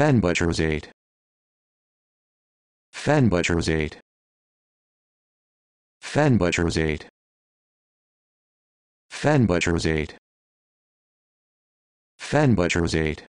eight. eight. eight. Fenbutrosate. Fenbutrosate. Fenbutrosate. Fenbutrosate. eight.